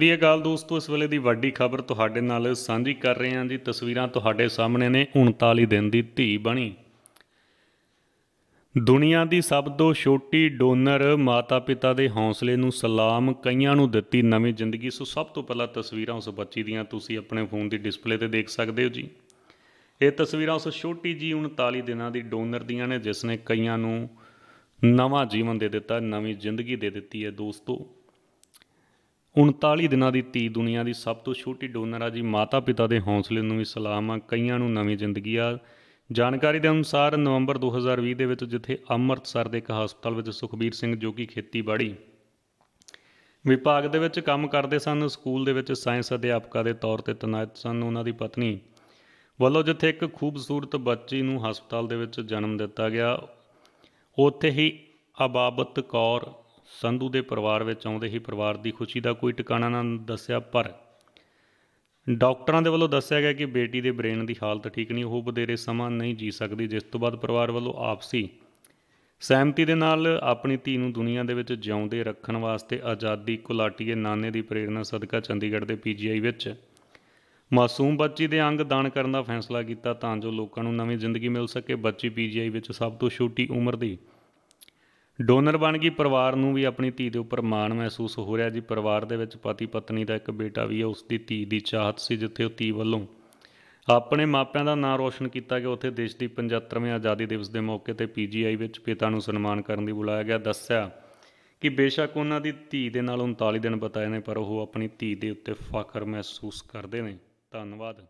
ਸ੍ਰੀ ਅਕਾਲ ਦੋਸਤੋ ਇਸ ਵੇਲੇ ਦੀ ਵੱਡੀ ਖਬਰ ਤੁਹਾਡੇ ਨਾਲ ਸਾਂਝੀ ਕਰ ਰਹੇ ਹਾਂ ਜੀ ਤਸਵੀਰਾਂ ਤੁਹਾਡੇ ਸਾਹਮਣੇ ਨੇ 39 ਦਿਨ ਦੀ ਧੀ ਬਣੀ ਦੁਨੀਆ ਦੀ ਸਭ ਤੋਂ ਛੋਟੀ ਡੋਨਰ ਮਾਤਾ-ਪਿਤਾ ਦੇ ਹੌਸਲੇ ਨੂੰ ਸਲਾਮ ਕਈਆਂ ਨੂੰ ਦਿੱਤੀ ਨਵੀਂ ਜ਼ਿੰਦਗੀ ਸੋ ਸਭ ਤੋਂ ਪਹਿਲਾਂ ਤਸਵੀਰਾਂ ਉਸ ਬੱਚੀ ਦੀਆਂ ਤੁਸੀਂ ਆਪਣੇ ਫੋਨ ਦੀ ਡਿਸਪਲੇ ਤੇ ਦੇਖ ਸਕਦੇ ਹੋ ਜੀ ਇਹ ਤਸਵੀਰਾਂ ਉਸ ਛੋਟੀ ਜੀ 39 ਦਿਨਾਂ ਦੀ ਡੋਨਰ ਦੀਆਂ ਨੇ ਜਿਸ ਨੇ ਕਈਆਂ ਨੂੰ ਨਵਾਂ ਜੀਵਨ ਦੇ ਦਿੱਤਾ ਨਵੀਂ ਜ਼ਿੰਦਗੀ ਦੇ ਦਿੱਤੀ ਹੈ ਦੋਸਤੋ 39 ਦਿਨਾਂ ਦੀ ਧੀ ਦੁਨੀਆ ਦੀ ਸਭ ਤੋਂ ਛੋਟੀ ਡੋਨਰ ਆ ਜੀ ਮਾਤਾ ਪਿਤਾ ਦੇ ਹੌਸਲੇ ਨੂੰ ਵੀ ਸਲਾਮ ਆ ਕਈਆਂ ਨੂੰ ਨਵੀਂ ਜ਼ਿੰਦਗੀ ਆ ਜਾਣਕਾਰੀ ਦੇ ਅਨੁਸਾਰ ਨਵੰਬਰ 2020 ਦੇ ਵਿੱਚ ਜਿੱਥੇ ਅੰਮ੍ਰਿਤਸਰ ਦੇ ਇੱਕ ਹਸਪਤਾਲ ਵਿੱਚ ਸੁਖਬੀਰ ਸਿੰਘ ਜੋ ਕਿ ਖੇਤੀਬਾੜੀ ਵਿਭਾਗ ਦੇ ਵਿੱਚ ਕੰਮ ਕਰਦੇ ਸਨ ਸਕੂਲ ਦੇ ਵਿੱਚ ਸਾਇੰਸ ਅਧਿਆਪਕਾ ਦੇ ਤੌਰ ਤੇ ਤਨਾਇਤ ਸਨ ਉਹਨਾਂ ਦੀ ਪਤਨੀ ਵੱਲੋਂ ਜਿੱਥੇ ਇੱਕ ਖੂਬਸੂਰਤ ਬੱਚੀ ਨੂੰ ਹਸਪਤਾਲ ਦੇ ਵਿੱਚ ਜਨਮ ਦਿੱਤਾ ਗਿਆ ਉੱਥੇ ਹੀ ਅਬਾਬਤ ਕੌਰ ਸੰਧੂ ਦੇ ਪਰਿਵਾਰ ਵਿੱਚ ਆਉਂਦੇ ਹੀ ਪਰਿਵਾਰ ਦੀ ਖੁਸ਼ੀ ਦਾ ਕੋਈ ਟਿਕਾਣਾ ਨਾ ਦੱਸਿਆ ਪਰ ਡਾਕਟਰਾਂ ਦੇ ਵੱਲੋਂ ਦੱਸਿਆ ਗਿਆ ਕਿ ਬੇਟੀ ਦੇ ਬ੍ਰੇਨ ਦੀ ਹਾਲਤ ਠੀਕ ਨਹੀਂ ਉਹ ਬਦੇਰੇ ਸਮਾਂ ਨਹੀਂ ਜੀ ਸਕਦੀ ਜਿਸ ਤੋਂ ਬਾਅਦ ਪਰਿਵਾਰ ਵੱਲੋਂ ਆਪਸੀ ਸਹਿਮਤੀ ਦੇ ਨਾਲ ਆਪਣੀ ਧੀ ਨੂੰ ਦੁਨੀਆ ਦੇ ਵਿੱਚ ਜਿਉਂਦੇ ਰੱਖਣ ਵਾਸਤੇ ਆਜ਼ਾਦੀ ਕੁਲਾਟੀਏ ਨਾਨੇ ਦੀ ਪ੍ਰੇਰਣਾ ਸਦਕਾ ਚੰਡੀਗੜ੍ਹ ਦੇ ਪੀਜੀਆਈ ਵਿੱਚ ਮਾਸੂਮ ਬੱਚੀ ਦੇ ਅੰਗ ਦਾਨ ਕਰਨ ਦਾ ਫੈਸਲਾ ਕੀਤਾ ਤਾਂ ਜੋ ਲੋਕਾਂ ਨੂੰ ਨਵੀਂ ਜ਼ਿੰਦਗੀ ਮਿਲ ਸਕੇ ਬੱਚੀ ਪੀਜੀਆਈ ਵਿੱਚ ਸਭ ਤੋਂ ਛੋਟੀ ਉਮਰ ਦੀ ਡੋਨਰ ਬਣ ਗਈ ਪਰਿਵਾਰ ਨੂੰ ਵੀ ਆਪਣੀ ਧੀ ਦੇ ਉੱਪਰ ਮਾਣ ਮਹਿਸੂਸ ਹੋ ਰਿਹਾ ਜੀ ਪਰਿਵਾਰ ਦੇ ਵਿੱਚ ਪਤੀ ਪਤਨੀ ਦਾ ਇੱਕ ਬੇਟਾ ਵੀ ਹੈ ਉਸ ਦੀ ਧੀ ਦੀ ਚਾਹਤ ਸੀ ਜਿੱਥੇ ਉਹ ਧੀ ਵੱਲੋਂ ਆਪਣੇ ਮਾਪਿਆਂ ਦਾ ਨਾਮ ਰੋਸ਼ਨ ਕੀਤਾ ਗਿਆ ਉੱਥੇ ਦੇਸ਼ ਦੀ 75ਵੀਂ ਆਜ਼ਾਦੀ ਦਿਵਸ ਦੇ ਮੌਕੇ ਤੇ ਪੀਜੀਆਈ ਵਿੱਚ ਪਿਤਾ ਨੂੰ ਸਨਮਾਨ ਕਰਨ ਦੀ ਬੁਲਾਇਆ ਗਿਆ ਦੱਸਿਆ ਕਿ ਬੇਸ਼ੱਕ ਉਹਨਾਂ ਦੀ ਧੀ ਦੇ ਨਾਲ 39 ਦਿਨ ਬਤਾਏ ਨੇ ਪਰ ਉਹ ਆਪਣੀ ਧੀ ਦੇ ਉੱਤੇ ਫਖਰ ਮਹਿਸੂਸ ਕਰਦੇ ਨੇ ਧੰਨਵਾਦ